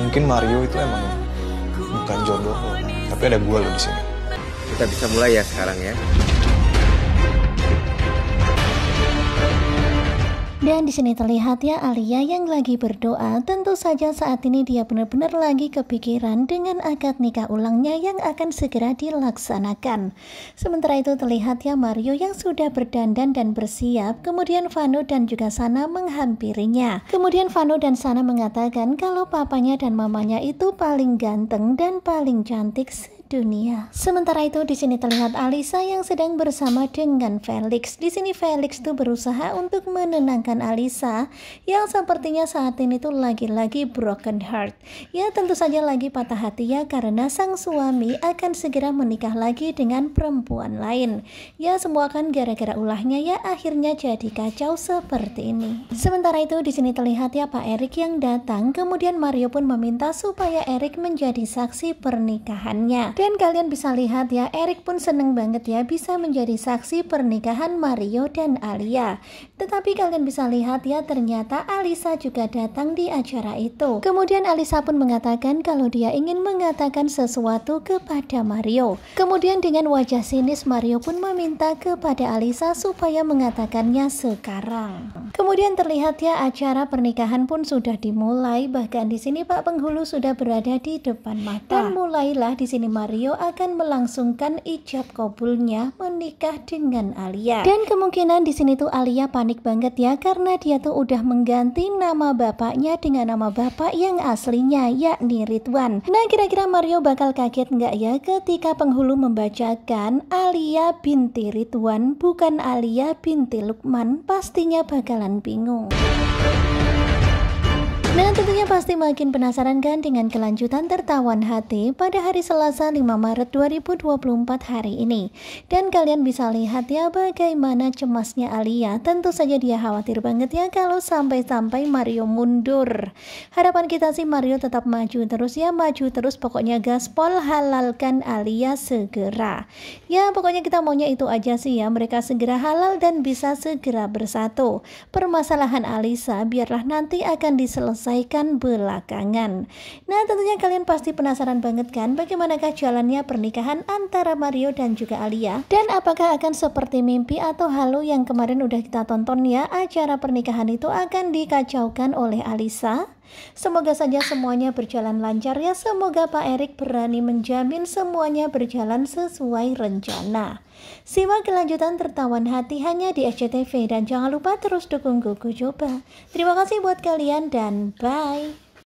Mungkin Mario itu emang bukan jodoh tapi ada gue lo di sini. Kita bisa mulai ya sekarang ya. Dan di sini terlihat ya Alia yang lagi berdoa. Tentu saja saat ini dia benar-benar lagi kepikiran dengan akad nikah ulangnya yang akan segera dilaksanakan. Sementara itu terlihat ya Mario yang sudah berdandan dan bersiap. Kemudian Vano dan juga Sana menghampirinya. Kemudian Vano dan Sana mengatakan kalau papanya dan mamanya itu paling ganteng dan paling cantik dunia. Sementara itu di sini terlihat Alisa yang sedang bersama dengan Felix. Di sini Felix tuh berusaha untuk menenangkan Alisa yang sepertinya saat ini tuh lagi-lagi broken heart. Ya tentu saja lagi patah hati ya karena sang suami akan segera menikah lagi dengan perempuan lain. Ya semua kan gara-gara ulahnya ya akhirnya jadi kacau seperti ini. Sementara itu di sini terlihat ya Pak Erik yang datang kemudian Mario pun meminta supaya Erik menjadi saksi pernikahannya. Dan kalian bisa lihat ya Erik pun seneng banget ya bisa menjadi saksi pernikahan Mario dan Alia. Tetapi kalian bisa bisa lihat ya ternyata Alisa juga datang di acara itu. Kemudian Alisa pun mengatakan kalau dia ingin mengatakan sesuatu kepada Mario. Kemudian dengan wajah sinis Mario pun meminta kepada Alisa supaya mengatakannya sekarang. Kemudian terlihat ya acara pernikahan pun sudah dimulai, bahkan di sini Pak Penghulu sudah berada di depan mata. Dan mulailah di sini Mario akan melangsungkan ijab kabulnya menikah dengan Alia. Dan kemungkinan di sini tuh Alia panik banget ya karena dia tuh udah mengganti nama bapaknya dengan nama bapak yang aslinya yakni Ridwan. Nah kira-kira Mario bakal kaget nggak ya ketika Penghulu membacakan Alia binti Ridwan bukan Alia binti Lukman pastinya bakal நீங்கள் அன்பிங்கும் Nah tentunya pasti makin penasaran kan dengan kelanjutan tertawan hati pada hari Selasa 5 Maret 2024 hari ini. Dan kalian bisa lihat ya bagaimana cemasnya Alia. Tentu saja dia khawatir banget ya kalau sampai-sampai Mario mundur. Harapan kita sih Mario tetap maju terus ya, maju terus pokoknya gaspol halalkan Alia segera. Ya pokoknya kita maunya itu aja sih ya, mereka segera halal dan bisa segera bersatu. Permasalahan Alisa biarlah nanti akan diselesaikan diselesaikan belakangan. Nah, tentunya kalian pasti penasaran banget kan bagaimanakah jalannya pernikahan antara Mario dan juga Alia? Dan apakah akan seperti mimpi atau halu yang kemarin udah kita tonton ya? Acara pernikahan itu akan dikacaukan oleh Alisa? Semoga saja semuanya berjalan lancar ya. Semoga Pak Erik berani menjamin semuanya berjalan sesuai rencana. Simak kelanjutan tertawan hati hanya di SCTV dan jangan lupa terus dukung Gugu Coba. Terima kasih buat kalian dan bye.